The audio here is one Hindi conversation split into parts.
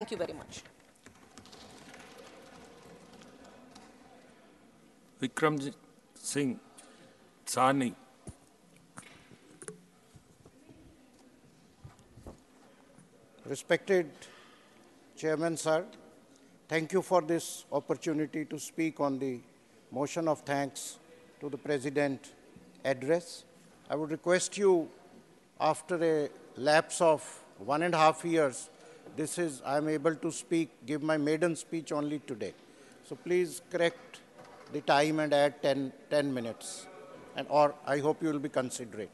Thank you very much. Vikram Singh Sani. Respected Chairman, sir, thank you for this opportunity to speak on the motion of thanks to the President address. I would request you, after a lapse of one and a half years, this is, I'm able to speak, give my maiden speech only today. So please correct the time and add 10, 10 minutes. And, or I hope you will be considerate.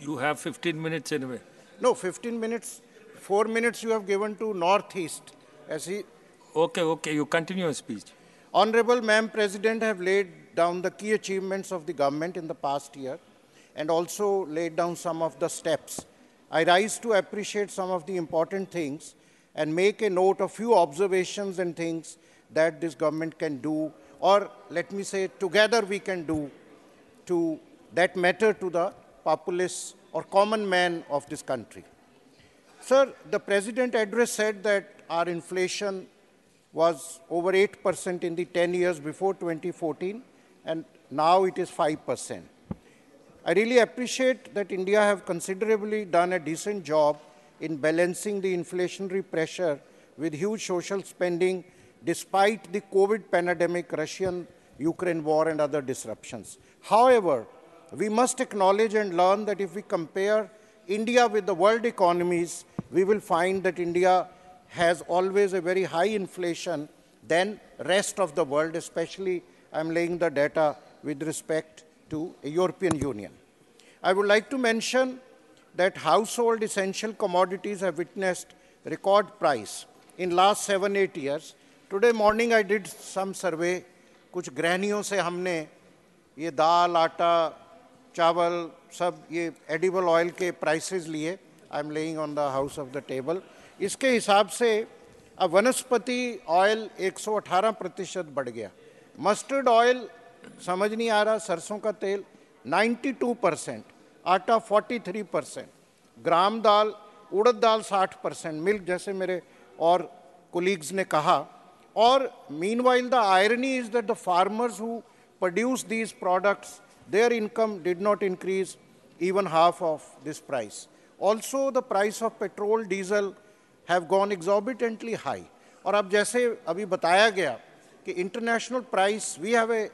You have 15 minutes anyway. No, 15 minutes, 4 minutes you have given to Northeast. As he, okay, okay, you continue your speech. Honorable Ma'am President have laid down the key achievements of the government in the past year and also laid down some of the steps. I rise to appreciate some of the important things and make a note of few observations and things that this government can do or let me say together we can do to that matter to the populace or common man of this country. Sir, the President address said that our inflation was over 8% in the 10 years before 2014 and now it is 5%. I really appreciate that India have considerably done a decent job in balancing the inflationary pressure with huge social spending despite the COVID pandemic, Russian Ukraine war and other disruptions. However, we must acknowledge and learn that if we compare India with the world economies, we will find that India has always a very high inflation than rest of the world, especially I'm laying the data with respect to European Union. I would like to mention that household essential commodities have witnessed record price in last seven eight years. Today morning I did some survey. कुछ ग्रहणियों से हमने ये दाल आटा चावल सब ये एडिबल ऑयल के प्राइसेस लिए I am laying on the house of the table इसके हिसाब से अब वनस्पति ऑयल 118 प्रतिशत बढ़ गया मस्टर्ड ऑयल समझ नहीं आ रहा सरसों का तेल 92 परसेंट आटा 43 परसेंट ग्राम दाल उड़द दाल 60 परसेंट मिल्क जैसे मेरे और कोलीग्स ने कहा और meanwhile the irony is that the farmers who produce these products their income did not increase even half of this price also the price of petrol diesel have gone exorbitantly high और अब जैसे अभी बताया गया कि international price we have a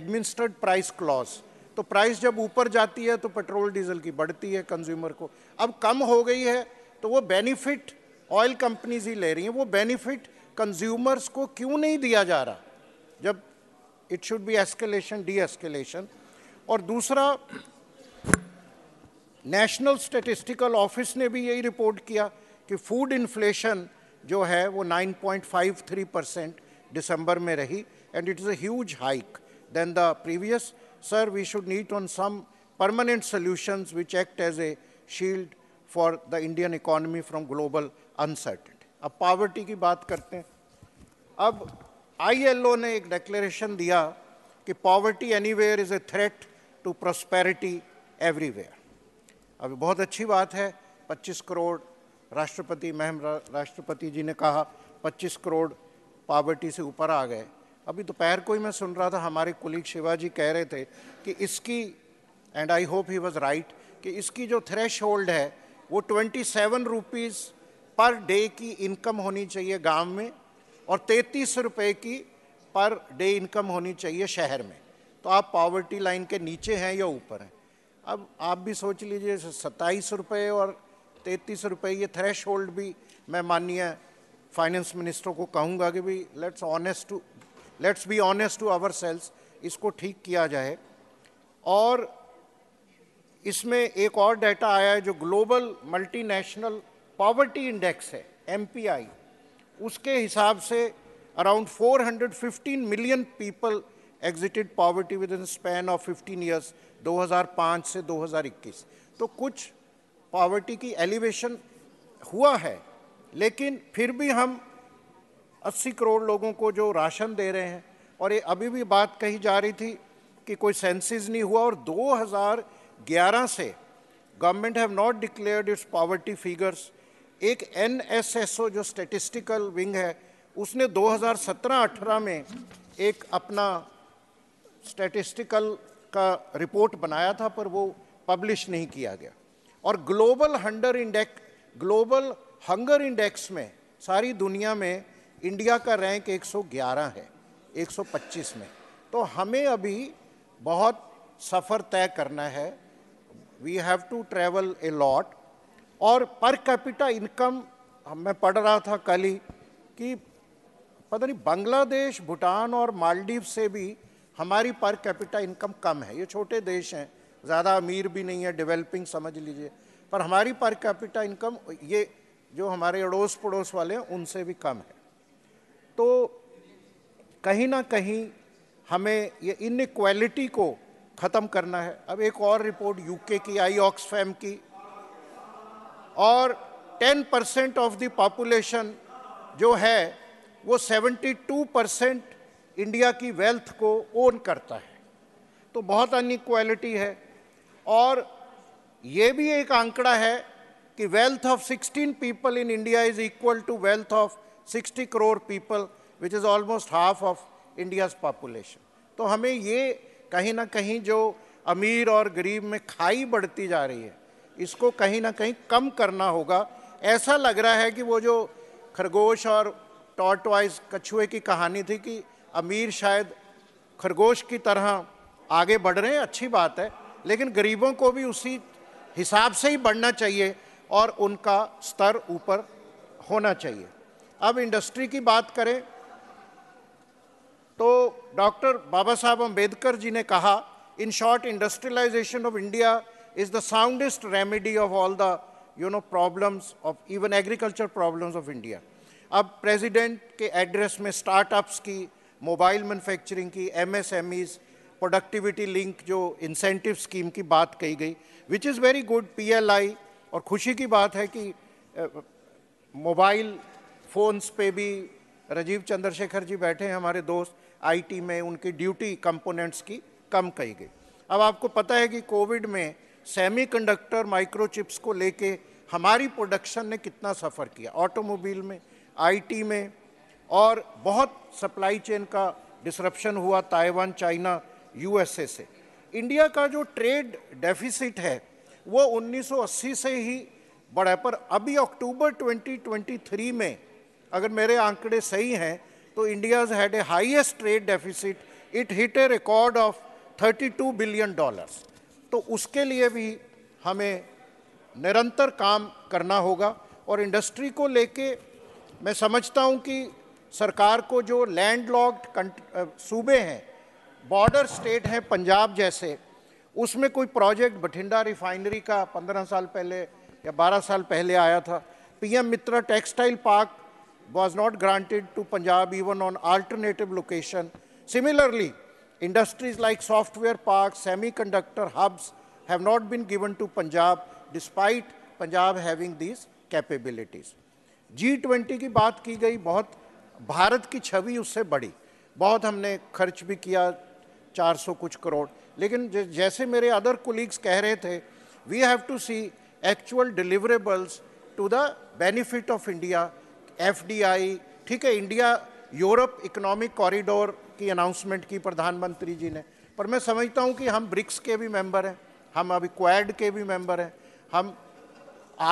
administered price clause तो प्राइस जब ऊपर जाती है तो पेट्रोल डीजल की बढ़ती है कंज्यूमर को अब कम हो गई है तो वो बेनिफिट ऑयल कंपनीज ही ले रही हैं वो बेनिफिट कंज्यूमर्स को क्यों नहीं दिया जा रहा जब it should be escalation de escalation और दूसरा नेशनल स्टेटिस्टिकल ऑफिस ने भी यही रिपोर्ट किया कि फूड इन्फ्लेशन जो है वो 9.53 परसेंट दिसंबर में रही and it is a huge hike than the previous sir, we should need on some permanent solutions which act as a shield for the Indian economy from global uncertainty. अब पावर्टी की बात करते हैं अब आई एल ओ ने एक डिक्लेरेशन दिया कि poverty where is a threat to prosperity everywhere अब बहुत अच्छी बात है 25 करोड़ राष्ट्रपति महम राष्ट्रपति जी ने कहा 25 करोड़ पावर्टी से ऊपर आ गए अभी दोपहर को ही मैं सुन रहा था हमारे कुलीग शिवाजी कह रहे थे कि इसकी and I hope he was right कि इसकी जो थ्रेश होल्ड है वो twenty seven rupees per day की इनकम होनी चाहिए गांव में और तैंतीस रुपये की पर डे इनकम होनी चाहिए शहर में तो आप पॉवर्टी लाइन के नीचे हैं या ऊपर हैं अब आप भी सोच लीजिए सत्ताईस रुपये और तैंतीस रुपये ये थ्रेश होल्ड भी मैं माननीय फाइनेंस मिनिस्टर को कहूँगा कि भाई let's honest to let's be honest to our selves इसको ठीक किया जाए और इसमें एक और डाटा आया है जो ग्लोबल मल्टीनेशनल पॉवर्टी इंडेक्स है एम उसके हिसाब से around 415 million people exited poverty within span of 15 years 2005 से 2021 तो कुछ पॉवर्टी की एलिवेशन हुआ है लेकिन फिर भी हम अस्सी करोड़ लोगों को जो राशन दे रहे हैं और ये अभी भी बात कही जा रही थी कि कोई सेंसिस नहीं हुआ और 2011 से government have not declared its poverty figures एक एन जो स्टेटिस्टिकल विंग है उसने 2017-18 में एक अपना स्टेटिस्टिकल का रिपोर्ट बनाया था पर वो पब्लिश नहीं किया गया और global hunger index global hunger index में सारी दुनिया में इंडिया का रैंक 111 है 125 में तो हमें अभी बहुत सफ़र तय करना है we have to travel a lot और पर कैपिटा इनकम मैं पढ़ रहा था कल ही कि पता नहीं बांग्लादेश भूटान और मालदीव से भी हमारी पर कैपिटा इनकम कम है ये छोटे देश हैं ज़्यादा अमीर भी नहीं है डेवलपिंग समझ लीजिए पर हमारी पर कैपिटा इनकम ये जो हमारे अड़ोस पड़ोस वाले हैं उनसे भी कम है तो कहीं ना कहीं हमें ये इनक्वालिटी को ख़त्म करना है अब एक और रिपोर्ट यूके की आई ऑक्सफैम की और 10 परसेंट ऑफ द पॉपुलेशन जो है वो 72 परसेंट इंडिया की वेल्थ को ओन करता है तो बहुत अनइक्वालिटी है और ये भी एक आंकड़ा है कि wealth of 16 people in India is equal to wealth of 60 crore people which is almost half of India's population तो हमें ये कहीं ना कहीं जो अमीर और गरीब में खाई बढ़ती जा रही है इसको कहीं ना कहीं कम करना होगा ऐसा लग रहा है कि वो जो खरगोश और वाइज कछुए की कहानी थी कि अमीर शायद खरगोश की तरह आगे बढ़ रहे हैं अच्छी बात है लेकिन गरीबों को भी उसी हिसाब से ही बढ़ना चाहिए और उनका स्तर ऊपर होना चाहिए अब इंडस्ट्री की बात करें तो डॉक्टर बाबा साहब अम्बेडकर जी ने कहा in short industrialisation of India is the soundest remedy of all the you know problems of even agriculture problems of India अब प्रेसिडेंट के एड्रेस में स्टार्टअप्स की मोबाइल मैन्युफैक्चरिंग की एमएसएमईज प्रोडक्टिविटी लिंक जो इंसेंटिव स्कीम की बात कही गई which is very good PLI और खुशी की बात है कि मोबाइल uh, फ़ोन्स पे भी राजीव चंद्रशेखर जी बैठे हैं हमारे दोस्त आईटी में उनकी ड्यूटी कंपोनेंट्स की कम कही गई अब आपको पता है कि कोविड में सेमीकंडक्टर माइक्रोचिप्स को लेके हमारी प्रोडक्शन ने कितना सफ़र किया ऑटोमोबाइल में आईटी में और बहुत सप्लाई चेन का डिसरप्शन हुआ ताइवान चाइना यूएसए से इंडिया का जो ट्रेड डेफिसिट है वो 1980 से ही बढ़ा पर अभी अक्टूबर 2023 में अगर मेरे आंकड़े सही हैं तो India's had a highest trade deficit it hit a record of 32 billion dollars तो उसके लिए भी हमें निरंतर काम करना होगा और इंडस्ट्री को लेके मैं समझता हूँ कि सरकार को जो लैंड लॉक्ड सूबे हैं बॉर्डर स्टेट हैं पंजाब जैसे उसमें कोई प्रोजेक्ट बठिंडा रिफाइनरी का 15 साल पहले या 12 साल पहले आया था PM Mitra textile park was not granted to Punjab even on alternative location. Similarly, industries like software parks, semiconductor hubs have not been given to Punjab despite Punjab having these capabilities. G20 की बात की गई बहुत भारत की छवि उससे बड़ी बहुत हमने खर्च भी किया 400 कुछ करोड़ लेकिन जैसे मेरे अदर कोलीग्स कह रहे थे we have to see actual deliverables to the benefit of India FDI ठीक है इंडिया यूरोप इकोनॉमिक कॉरिडोर की अनाउंसमेंट की प्रधानमंत्री जी ने पर मैं समझता हूँ कि हम ब्रिक्स के भी मेंबर हैं हम अभी क्वैड के भी मेंबर हैं हम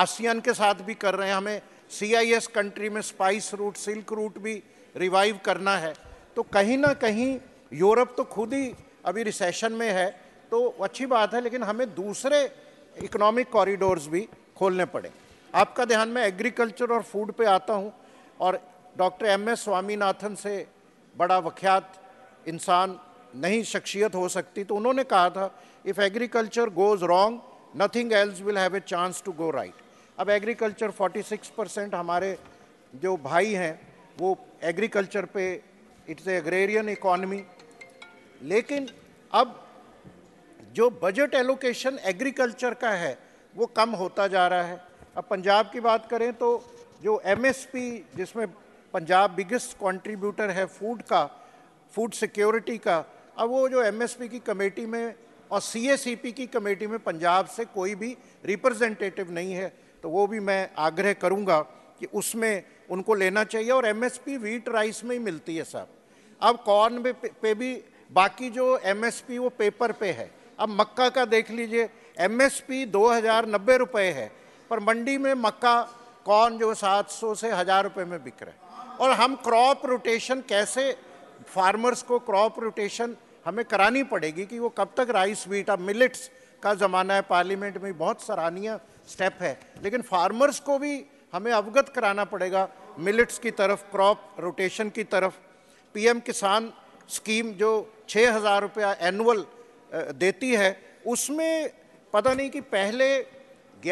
आसियान के साथ भी कर रहे हैं हमें सीआईएस कंट्री में स्पाइस रूट सिल्क रूट भी रिवाइव करना है तो कहीं ना कहीं यूरोप तो खुद ही अभी रिसेशन में है तो अच्छी बात है लेकिन हमें दूसरे इकोनॉमिक कॉरिडोर्स भी खोलने पड़े आपका ध्यान में एग्रीकल्चर और फूड पे आता हूँ और डॉक्टर एम एस स्वामीनाथन से बड़ा वख्यात इंसान नहीं शख्सियत हो सकती तो उन्होंने कहा था if agriculture goes wrong nothing else will have a chance to go right अब एग्रीकल्चर 46 परसेंट हमारे जो भाई हैं वो एग्रीकल्चर पे इट्स एग्रेरियन इकॉनमी लेकिन अब जो बजट एलोकेशन एग्रीकल्चर का है वो कम होता जा रहा है अब पंजाब की बात करें तो जो एमएसपी जिसमें पंजाब बिगेस्ट कंट्रीब्यूटर है फूड का फूड सिक्योरिटी का अब वो जो एमएसपी की कमेटी में और सीएसीपी की कमेटी में पंजाब से कोई भी रिप्रेजेंटेटिव नहीं है तो वो भी मैं आग्रह करूंगा कि उसमें उनको लेना चाहिए और एमएसपी व्हीट राइस में ही मिलती है साहब अब कॉर्न पे भी बाकी जो एमएसपी वो पेपर पे है अब मक्का का देख लीजिए एमएसपी नब्बे रुपये है पर मंडी में मक्का कौन जो 700 से हज़ार रुपये में बिक रहा है और हम क्रॉप रोटेशन कैसे फार्मर्स को क्रॉप रोटेशन हमें करानी पड़ेगी कि वो कब तक राइस वीट अब मिलिट्स का ज़माना है पार्लियामेंट में बहुत सराहनीय स्टेप है लेकिन फार्मर्स को भी हमें अवगत कराना पड़ेगा मिलिट्स की तरफ क्रॉप रोटेशन की तरफ पीएम किसान स्कीम जो छः हज़ार रुपया एनुअल देती है उसमें पता नहीं कि पहले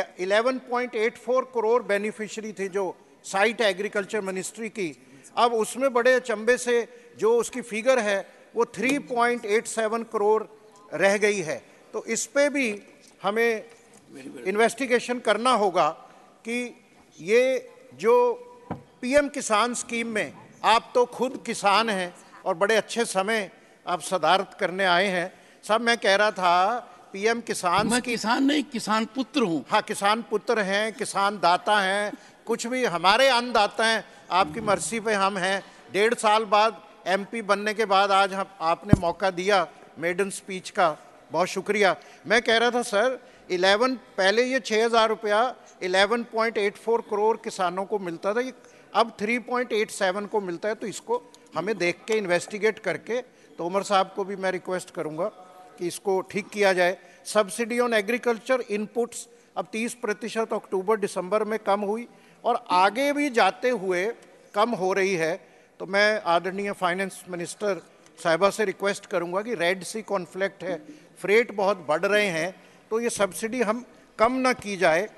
11.84 करोड़ बेनिफिशरी थे जो साइट एग्रीकल्चर मिनिस्ट्री की अब उसमें बड़े अचंबे से जो उसकी फिगर है वो 3.87 करोड़ रह गई है तो इस पर भी हमें इन्वेस्टिगेशन करना होगा कि ये जो पीएम किसान स्कीम में आप तो खुद किसान हैं और बड़े अच्छे समय आप सदारत करने आए हैं सब मैं कह रहा था पीएम किसान मैं किसान नहीं किसान पुत्र हूँ हाँ किसान पुत्र हैं किसान दाता हैं कुछ भी हमारे अन्नदाता हैं आपकी मर्जी पे हम हैं डेढ़ साल बाद एमपी बनने के बाद आज हम आपने मौका दिया मेडन स्पीच का बहुत शुक्रिया मैं कह रहा था सर इलेवन पहले ये छः हज़ार रुपया eleven point eight four crore किसानों को मिलता था ये अब थ्री पॉइंट एट सेवन को मिलता है तो इसको हमें देख के इन्वेस्टिगेट करके तोमर साहब को भी मैं रिक्वेस्ट करूँगा कि इसको ठीक किया जाए सब्सिडी ऑन एग्रीकल्चर इनपुट्स अब 30 प्रतिशत अक्टूबर दिसंबर में कम हुई और आगे भी जाते हुए कम हो रही है तो मैं आदरणीय फाइनेंस मिनिस्टर साहबा से रिक्वेस्ट करूंगा कि रेड सी कॉन्फ्लिक्ट है फ्रेट बहुत बढ़ रहे हैं तो ये सब्सिडी हम कम ना की जाए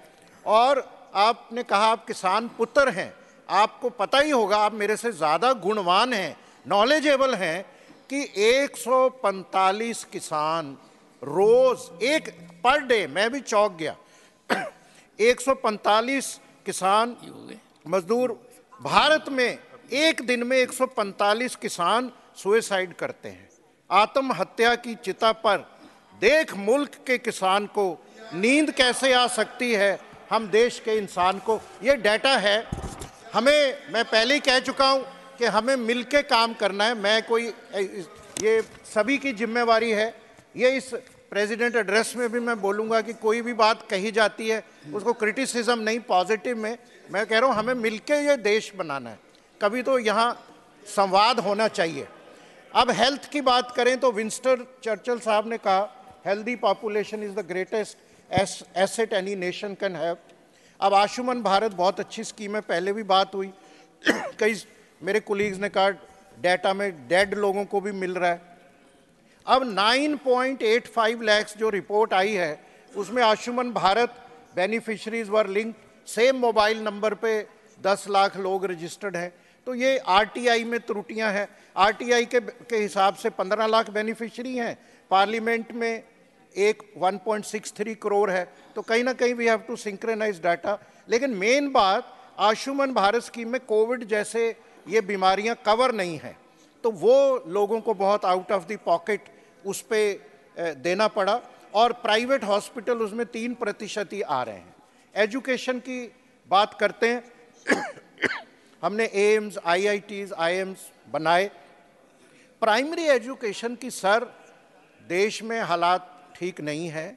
और आपने कहा आप किसान पुत्र हैं आपको पता ही होगा आप मेरे से ज़्यादा गुणवान हैं नॉलेजेबल हैं कि 145 किसान रोज एक पर डे मैं भी चौक गया 145 किसान मजदूर भारत में एक दिन में 145 किसान सुइसाइड करते हैं आत्महत्या की चिता पर देख मुल्क के किसान को नींद कैसे आ सकती है हम देश के इंसान को ये डाटा है हमें मैं पहले ही कह चुका हूँ कि हमें मिलके काम करना है मैं कोई ये सभी की जिम्मेवारी है ये इस प्रेसिडेंट एड्रेस में भी मैं बोलूँगा कि कोई भी बात कही जाती है उसको क्रिटिसिज्म नहीं पॉजिटिव में मैं कह रहा हूँ हमें मिलके ये देश बनाना है कभी तो यहाँ संवाद होना चाहिए अब हेल्थ की बात करें तो विंस्टर चर्चल साहब ने कहा healthy population is the greatest asset any nation can have अब आयुष्मान भारत बहुत अच्छी स्कीम है पहले भी बात हुई कई मेरे कोलीग्स ने कहा डेटा में डेड लोगों को भी मिल रहा है अब 9.85 पॉइंट जो रिपोर्ट आई है उसमें Ayushman Bharat beneficiaries were linked same mobile number पे 10 लाख लोग रजिस्टर्ड हैं तो ये आरटीआई में त्रुटियां हैं आरटीआई के के हिसाब से 15 लाख बेनिफिशरी हैं पार्लियामेंट में एक 1.63 करोड़ है तो कहीं ना कहीं we have to synchronize data लेकिन मेन बात आयुष्मान भारत स्कीम में कोविड जैसे ये बीमारियां कवर नहीं हैं तो वो लोगों को बहुत आउट ऑफ द पॉकेट उस पर देना पड़ा और प्राइवेट हॉस्पिटल उसमें तीन प्रतिशत ही आ रहे हैं एजुकेशन की बात करते हैं हमने एम्स आईआईटीज आईएम्स बनाए प्राइमरी एजुकेशन की सर देश में हालात ठीक नहीं है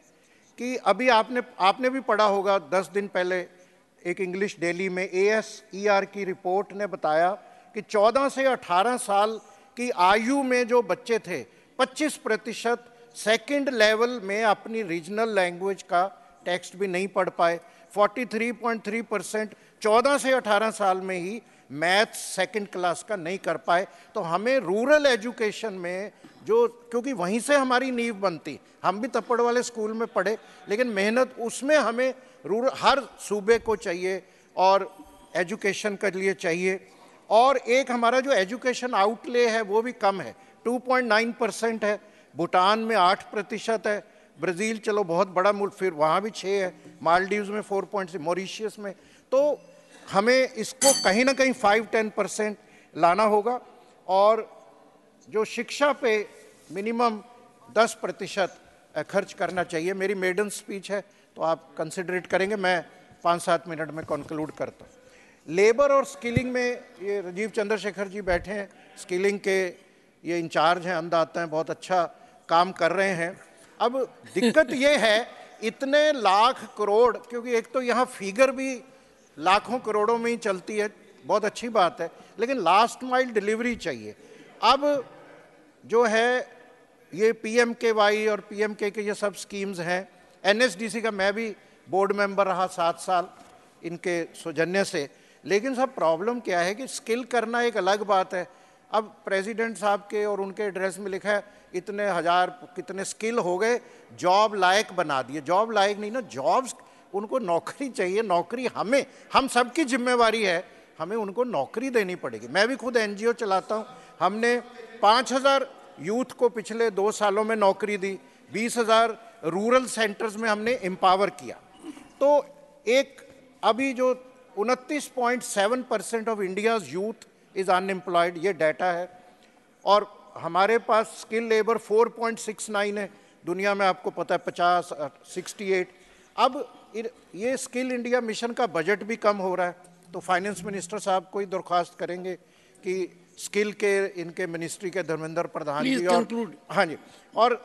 कि अभी आपने आपने भी पढ़ा होगा दस दिन पहले एक इंग्लिश डेली में ए एस ई आर की रिपोर्ट ने बताया कि 14 से 18 साल की आयु में जो बच्चे थे 25 प्रतिशत सेकेंड लेवल में अपनी रीजनल लैंग्वेज का टेक्स्ट भी नहीं पढ़ पाए 43.3 परसेंट चौदह से 18 साल में ही मैथ्स सेकेंड क्लास का नहीं कर पाए तो हमें रूरल एजुकेशन में जो क्योंकि वहीं से हमारी नींव बनती हम भी तप्पड़ वाले स्कूल में पढ़े लेकिन मेहनत उसमें हमें रूरल हर सूबे को चाहिए और एजुकेशन के लिए चाहिए और एक हमारा जो एजुकेशन आउटले है वो भी कम है 2.9 परसेंट है भूटान में 8 प्रतिशत है ब्राज़ील चलो बहुत बड़ा मुल्क फिर वहाँ भी छः है मालदीव्स में फोर पॉइंट मॉरिशियस में तो हमें इसको कहीं ना कहीं फाइव टेन परसेंट लाना होगा और जो शिक्षा पे मिनिमम दस प्रतिशत खर्च करना चाहिए मेरी मेडन स्पीच है तो आप कंसिडरेट करेंगे मैं पाँच सात मिनट में कंक्लूड करता हूँ लेबर और स्किलिंग में ये राजीव चंद्रशेखर जी बैठे हैं स्किलिंग के ये इंचार्ज हैं आते हैं बहुत अच्छा काम कर रहे हैं अब दिक्कत ये है इतने लाख करोड़ क्योंकि एक तो यहाँ फिगर भी लाखों करोड़ों में ही चलती है बहुत अच्छी बात है लेकिन लास्ट माइल डिलीवरी चाहिए अब जो है ये पी एम के वाई और पी एम के के ये सब स्कीम्स हैं एन एस डी सी का मैं भी बोर्ड मेंबर रहा सात साल इनके सौजन्य से लेकिन सब प्रॉब्लम क्या है कि स्किल करना एक अलग बात है अब प्रेसिडेंट साहब के और उनके एड्रेस में लिखा है इतने हज़ार कितने स्किल हो गए जॉब लायक बना दिए जॉब लायक नहीं ना जॉब्स उनको नौकरी चाहिए नौकरी हमें हम सबकी जिम्मेवारी है हमें उनको नौकरी देनी पड़ेगी मैं भी खुद एनजीओ चलाता हूँ हमने पाँच हज़ार यूथ को पिछले दो सालों में नौकरी दी बीस हज़ार रूरल सेंटर्स में हमने एम्पावर किया तो एक अभी जो उनतीस percent of India's youth is unemployed ये डाटा है और हमारे पास स्किल लेबर 4.69 है दुनिया में आपको पता है 50 68 अब ये स्किल इंडिया मिशन का बजट भी कम हो रहा है तो फाइनेंस मिनिस्टर साहब को ही दरख्वास्त करेंगे कि स्किल के इनके मिनिस्ट्री के धर्मेंद्र प्रधान जी और हाँ जी और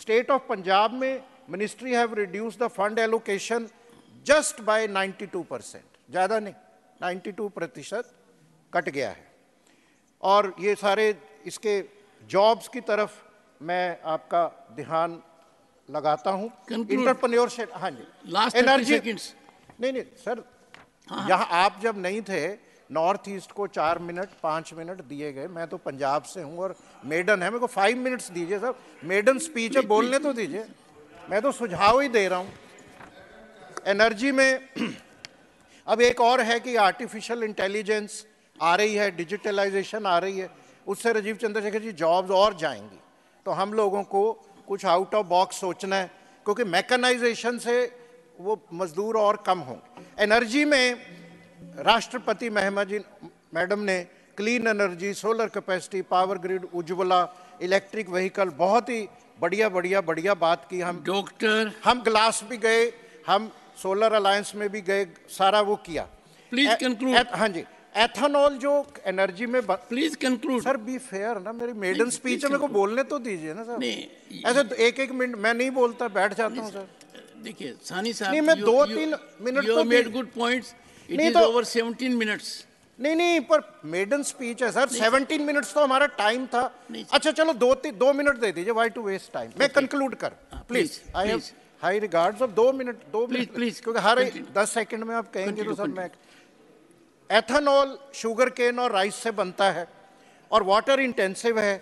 स्टेट ऑफ पंजाब में ministry have reduce the fund allocation just by 92 percent ज़्यादा नहीं 92 प्रतिशत कट गया है और ये सारे इसके जॉब्स की तरफ मैं आपका ध्यान लगाता हूँ इंटरप्रन्योरशिप हाँ जी लास्ट एनर्जी नहीं नहीं सर हाँ, हाँ। यहाँ आप जब नहीं थे नॉर्थ ईस्ट को चार मिनट पाँच मिनट दिए गए मैं तो पंजाब से हूँ और मेडन है मेरे को फाइव मिनट्स दीजिए सर मेडन स्पीच है बोलने तो दीजिए मैं तो सुझाव ही दे रहा हूँ एनर्जी में अब एक और है कि आर्टिफिशियल इंटेलिजेंस आ रही है डिजिटलाइजेशन आ रही है उससे राजीव चंद्रशेखर जी जॉब्स और जाएंगी तो हम लोगों को कुछ आउट ऑफ बॉक्स सोचना है क्योंकि मैकेनाइजेशन से वो मजदूर और कम होंगे एनर्जी में राष्ट्रपति महमा जी मैडम ने clean energy solar capacity power grid Ujjwala electric vehicle बहुत ही बढ़िया बढ़िया बढ़िया बात की हम डॉक्टर हम ग्लास भी गए हम सोलर अलायंस में भी गए सारा वो किया प्लीज कंक्लूड हाँ जी एथानॉल जो एनर्जी में please conclude sir be fair ना मेरी मेडन स्पीच है मेरे को बोलने तो दीजिए ना सर नहीं ऐसे तो एक एक मिनट मैं नहीं बोलता बैठ जाता हूँ सर देखिए सानी साहब नहीं मैं दो तीन मिनट तो मेड गुड पॉइंट्स नहीं तो ओवर सेवनटीन मिनट्स नहीं नहीं पर मेडन स्पीच है सर सेवनटीन मिनट्स तो हमारा टाइम था अच्छा चलो दो दो मिनट दे दीजिए वाई टू वेस्ट टाइम मैं कंक्लूड कर प्लीज हाँ, आई हाई रिगार्ड सब दो मिनट दो मिनट प्लीज क्योंकि हर दस सेकंड में आप कहेंगे तो सर मैं एथेनॉल शुगर केन और राइस से बनता है और वाटर इंटेंसिव है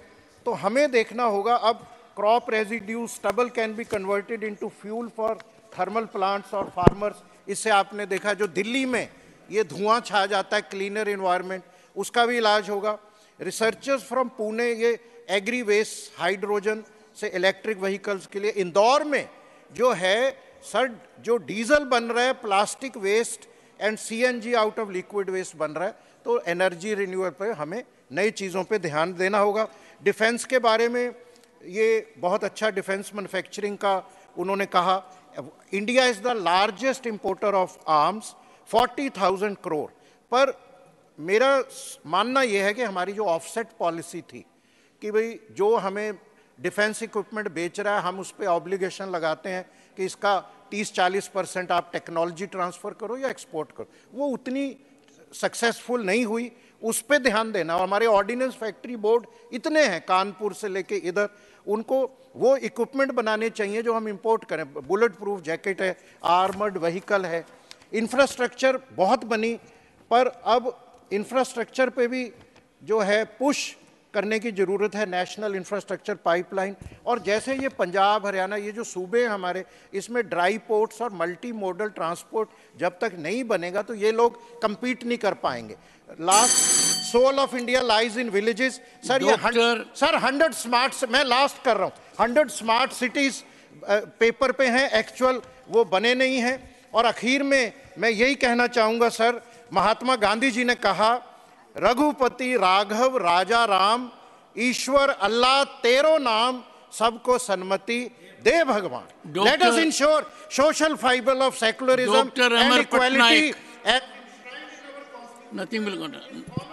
तो हमें देखना होगा अब crop residue stubble can be converted into fuel for thermal plants और फार्मर्स इससे आपने देखा जो दिल्ली में ये धुआं छा जाता है क्लीनर इन्वायरमेंट उसका भी इलाज होगा रिसर्चर्स फ्रॉम पुणे ये एग्री वेस्ट हाइड्रोजन से इलेक्ट्रिक व्हीकल्स के लिए इंदौर में जो है सर जो डीजल बन रहा है plastic waste and CNG out of liquid waste बन रहा है तो एनर्जी रिन्यूअल पर हमें नई चीज़ों पे ध्यान देना होगा डिफेंस के बारे में ये बहुत अच्छा डिफेंस मैन्युफैक्चरिंग का उन्होंने कहा India is the largest importer of arms forty crore पर मेरा मानना यह है कि हमारी जो ऑफसेट पॉलिसी थी कि भाई जो हमें डिफेंस इक्विपमेंट बेच रहा है हम उस पर ऑब्लिगेशन लगाते हैं कि इसका 30-40 परसेंट आप टेक्नोलॉजी ट्रांसफ़र करो या एक्सपोर्ट करो वो उतनी सक्सेसफुल नहीं हुई उस पर ध्यान देना और हमारे ऑर्डिनेंस फैक्ट्री बोर्ड इतने हैं कानपुर से लेके इधर उनको वो इक्विपमेंट बनाने चाहिए जो हम इम्पोर्ट करें बुलेट प्रूफ जैकेट है आर्मर्ड वहीकल है इंफ्रास्ट्रक्चर बहुत बनी पर अब इंफ्रास्ट्रक्चर पे भी जो है पुश करने की ज़रूरत है नेशनल इंफ्रास्ट्रक्चर पाइपलाइन और जैसे ये पंजाब हरियाणा ये जो सूबे हैं हमारे इसमें ड्राई पोर्ट्स और मल्टी मॉडल ट्रांसपोर्ट जब तक नहीं बनेगा तो ये लोग कंपीट नहीं कर पाएंगे last soul of India lies in villages sir ये सर हंड्रेड स्मार्ट मैं लास्ट कर रहा हूँ हंड्रेड स्मार्ट सिटीज़ पेपर पे हैं एक्चुअल वो बने नहीं हैं और आखिर में मैं यही कहना चाहूँगा सर महात्मा गांधी जी ने कहा रघुपति राघव राजा राम ईश्वर अल्लाह तेरो नाम सबको सन्मति दे भगवान let us ensure social fibre of secularism and equality nothing will